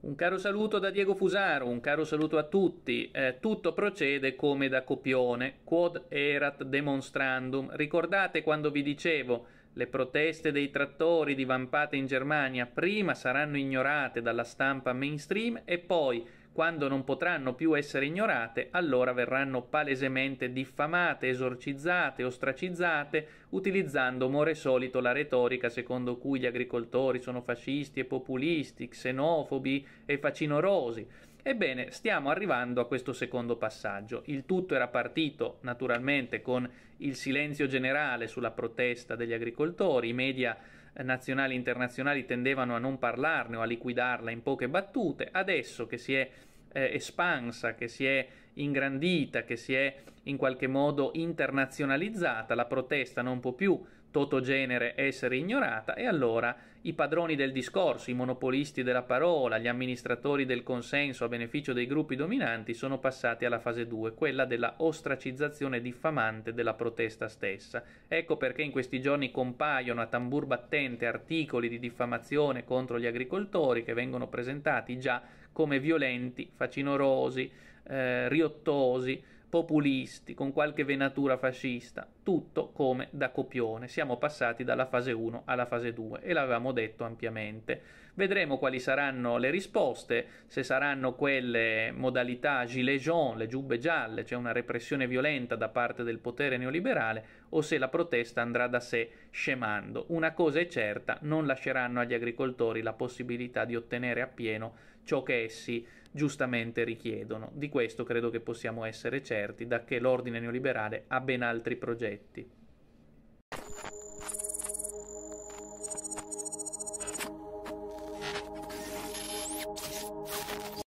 Un caro saluto da Diego Fusaro, un caro saluto a tutti. Eh, tutto procede come da copione, quod erat demonstrandum. Ricordate quando vi dicevo le proteste dei trattori divampate in Germania prima saranno ignorate dalla stampa mainstream e poi quando non potranno più essere ignorate, allora verranno palesemente diffamate, esorcizzate, ostracizzate, utilizzando more solito la retorica secondo cui gli agricoltori sono fascisti e populisti, xenofobi e facinorosi. Ebbene, stiamo arrivando a questo secondo passaggio. Il tutto era partito naturalmente con il silenzio generale sulla protesta degli agricoltori, i media eh, nazionali e internazionali tendevano a non parlarne o a liquidarla in poche battute, adesso che si è eh, espansa, che si è ingrandita, che si è in qualche modo internazionalizzata, la protesta non può più toto genere essere ignorata e allora i padroni del discorso, i monopolisti della parola, gli amministratori del consenso a beneficio dei gruppi dominanti sono passati alla fase 2, quella della ostracizzazione diffamante della protesta stessa. Ecco perché in questi giorni compaiono a tambur battente articoli di diffamazione contro gli agricoltori che vengono presentati già come violenti, facinorosi, eh, riottosi, populisti, con qualche venatura fascista tutto come da copione. Siamo passati dalla fase 1 alla fase 2 e l'avevamo detto ampiamente. Vedremo quali saranno le risposte, se saranno quelle modalità gilets jaunes, le giubbe gialle, cioè una repressione violenta da parte del potere neoliberale, o se la protesta andrà da sé scemando. Una cosa è certa, non lasceranno agli agricoltori la possibilità di ottenere appieno ciò che essi giustamente richiedono. Di questo credo che possiamo essere certi, da che l'ordine neoliberale ha ben altri progetti 对。